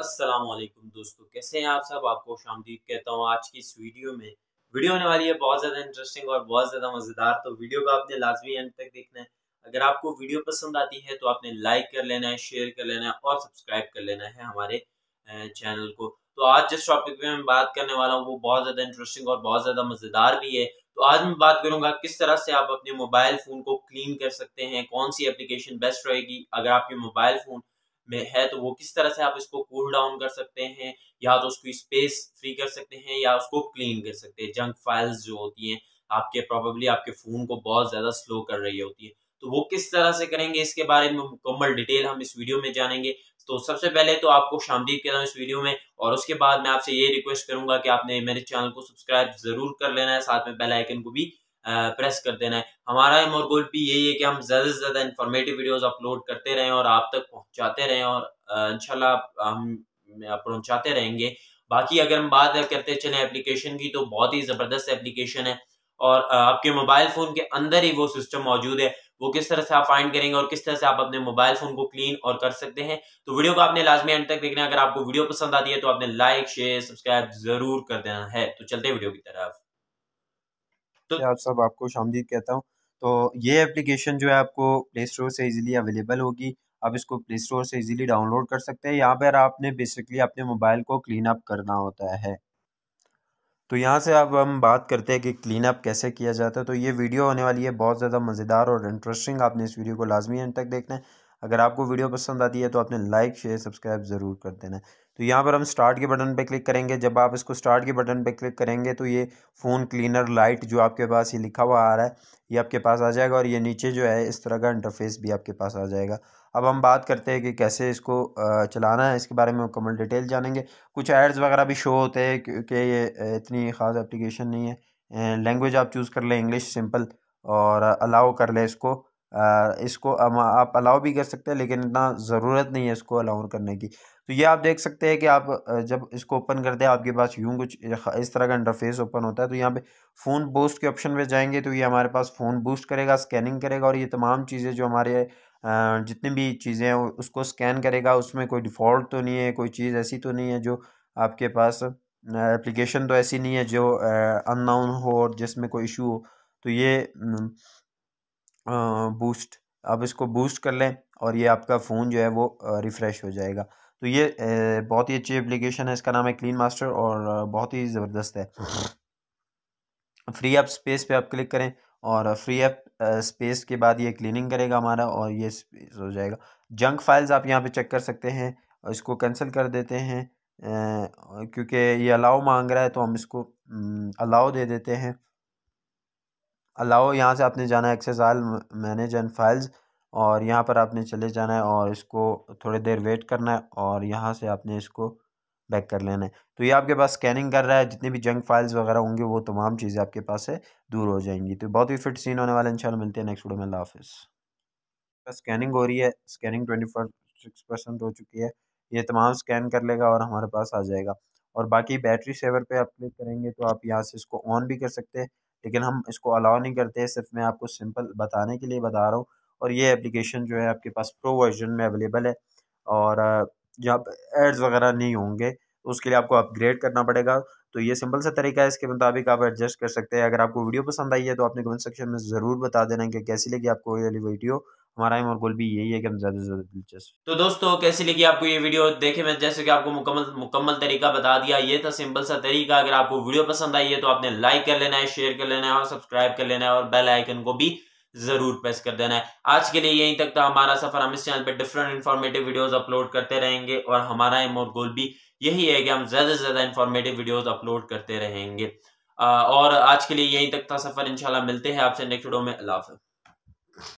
असलम दोस्तों कैसे हैं आप सब आपको शामदीद कहता हूँ आज की इस वीडियो में वीडियो होने वाली है बहुत ज़्यादा इंटरेस्टिंग और बहुत ज़्यादा मज़ेदार तो वीडियो को आपने लाजमी एंड तक देखना है अगर आपको वीडियो पसंद आती है तो आपने लाइक कर लेना है शेयर कर लेना है और सब्सक्राइब कर लेना है हमारे चैनल को तो आज जिस टॉपिक पे मैं बात करने वाला हूँ वो बहुत ज़्यादा इंटरेस्टिंग और बहुत ज़्यादा मज़ेदार भी है तो आज मैं बात करूंगा किस तरह से आप अपने मोबाइल फ़ोन को क्लीन कर सकते हैं कौन सी एप्लीकेशन बेस्ट रहेगी अगर आपके मोबाइल फ़ोन में है तो वो किस तरह से आप इसको कूल डाउन कर सकते हैं या तो उसकी स्पेस फ्री कर सकते हैं या उसको क्लीन कर सकते हैं जंक फाइल्स जो होती हैं आपके प्रॉबेबली आपके फ़ोन को बहुत ज़्यादा स्लो कर रही होती है तो वो किस तरह से करेंगे इसके बारे में मुकम्मल डिटेल हम इस वीडियो में जानेंगे तो सबसे पहले तो आपको शामदीप कह रहा हूँ इस वीडियो में और उसके बाद मैं आपसे ये रिक्वेस्ट करूंगा कि आपने मेरे चैनल को सब्सक्राइब ज़रूर कर लेना है साथ में बेल आइकन को भी प्रेस कर देना है हमारा एम और गोल भी यही है कि हम ज़्यादा से ज़्यादा इन्फॉर्मेटिव वीडियोस अपलोड करते रहें और आप तक पहुंचाते रहें और इनशाला हम पहुंचाते रहेंगे बाकी अगर हम बात करते चलें एप्लीकेशन की तो बहुत ही ज़बरदस्त एप्लीकेशन है और आपके मोबाइल फ़ोन के अंदर ही वो सिस्टम मौजूद है वो किस तरह से आप फाइंड करेंगे और किस तरह से आप अपने मोबाइल फ़ोन को क्लीन और कर सकते हैं तो वीडियो को आपने लाजमी एंड तक देखना अगर आपको वीडियो पसंद आती है तो आपने लाइक शेयर सब्सक्राइब ज़रूर कर देना है तो चलते वीडियो की तरफ तो आप सब आपको शामदीद कहता हूँ तो ये एप्लीकेशन जो है आपको प्ले स्टोर से इजीली अवेलेबल होगी आप इसको प्ले स्टोर से इजीली डाउनलोड कर सकते हैं यहाँ पर आपने बेसिकली अपने मोबाइल को क्लीन अप करना होता है तो यहाँ से अब हम बात करते हैं कि क्लीन अप कैसे किया जाता है तो ये वीडियो होने वाली है बहुत ज़्यादा मज़ेदार और इंटरेस्टिंग आपने इस वीडियो को लाजमी एंड तक देखना है अगर आपको वीडियो पसंद आती है तो आपने लाइक शेयर सब्सक्राइब ज़रूर कर देना है तो यहाँ पर हम स्टार्ट के बटन पे क्लिक करेंगे जब आप इसको स्टार्ट के बटन पे क्लिक करेंगे तो ये फ़ोन क्लीनर लाइट जो आपके पास ये लिखा हुआ आ रहा है ये आपके पास आ जाएगा और ये नीचे जो है इस तरह का इंटरफेस भी आपके पास आ जाएगा अब हम बात करते हैं कि कैसे इसको चलाना है इसके बारे में मुकम्मल डिटेल जानेंगे कुछ एड्स वगैरह भी शो होते हैं क्योंकि ये इतनी ख़ास एप्लीकेशन नहीं है लैंग्वेज आप चूज़ कर लें इंग्लिश सिंपल और अलाउ कर लें इसको इसको आप अलाउ भी कर सकते हैं लेकिन इतना ज़रूरत नहीं है इसको अलाउ करने की तो ये आप देख सकते हैं कि आप जब इसको ओपन करते हैं आपके पास यूँ कुछ इस तरह का इंटरफेस ओपन होता है तो यहाँ पे फ़ोन बूस्ट के ऑप्शन पे जाएंगे तो ये हमारे पास फ़ोन बूस्ट करेगा स्कैनिंग करेगा और ये तमाम चीज़ें जो हमारे जितनी भी चीज़ें हैं उसको स्कैन करेगा उसमें कोई डिफ़ॉल्ट तो नहीं है कोई चीज़ ऐसी तो नहीं है जो आपके पास एप्लीकेशन तो ऐसी नहीं है जो अननाउन हो और जिसमें कोई इशू हो तो ये बूस्ट आप इसको बूस्ट कर लें और ये आपका फ़ोन जो है वो रिफ़्रेश हो जाएगा तो ये बहुत ही अच्छी एप्लीकेशन है इसका नाम है क्लीन मास्टर और बहुत ही ज़बरदस्त है फ्री ऐप स्पेस पे आप क्लिक करें और फ्री ऐप स्पेस के बाद ये क्लीनिंग करेगा हमारा और ये हो जाएगा जंक फाइल्स आप यहाँ पे चेक कर सकते हैं और इसको कैंसिल कर देते हैं क्योंकि ये अलाउ मांग रहा है तो हम इसको अलाउ दे देते हैं अलाओ यहाँ से आपने जाना है access all manage and files और यहाँ पर आपने चले जाना है और इसको थोड़ी देर वेट करना है और यहाँ से आपने इसको बैक कर लेना है तो ये आपके पास स्कैनिंग कर रहा है जितनी भी जंक फाइल्स वगैरह होंगे वो तमाम चीज़ें आपके पास से दूर हो जाएंगी तो बहुत ही फिट सीन होने वाले इंशाल्लाह मिलते हैं नेक्स्ट वीडियो में हाफिज़ स्कैनिंग हो रही है स्कैनिंग ट्वेंटी सिक्स परसेंट हो चुकी है ये तमाम स्कैन कर लेगा और हमारे पास आ जाएगा और बाकी बैटरी सेवर पर आप क्लिक करेंगे तो आप यहाँ से इसको ऑन भी कर सकते हैं लेकिन हम इसको अलाउ नहीं करते सिर्फ मैं आपको सिंपल बताने के लिए बता रहा हूँ और ये एप्लीकेशन जो है आपके पास प्रो वर्जन में अवेलेबल है और जब एड्स वगैरह नहीं होंगे तो उसके लिए आपको अपग्रेड करना पड़ेगा तो ये सिंपल सा तरीका है इसके मुताबिक आप एडजस्ट कर सकते हैं अगर आपको वीडियो पसंद आई है तो आपने कमेंट सेक्शन में ज़रूर बता देना कि कैसी लगी आपको ये वीडियो हमारा एम और गोल भी यही है कि हम ज़्यादा से ज़्यादा दिलचस्प तो दोस्तों कैसी लगी आपको ये वीडियो देखे मैं जैसे कि आपको मुकम्मल मुकम्मल तरीका बता दिया ये था सिंपल सा तरीका अगर आपको वीडियो पसंद आई है तो आपने लाइक कर लेना है शेयर कर लेना है और सब्सक्राइब कर लेना है और बेल आइकन को भी जरूर प्रेस कर देना है आज के लिए यहीं तक था हमारा सफर हम इस चैनल पर डिफरेंट इन्फॉर्मेटिव वीडियोज अपलोड करते रहेंगे और हमारा एम और गोल भी यही है कि हम ज़्यादा से ज़्यादा इन्फॉर्मेटिव वीडियोज अपलोड करते रहेंगे और आज के लिए यहीं तक था सफर इंशाल्लाह मिलते हैं आपसे नेक्स्ट वीडियो में अल्लाह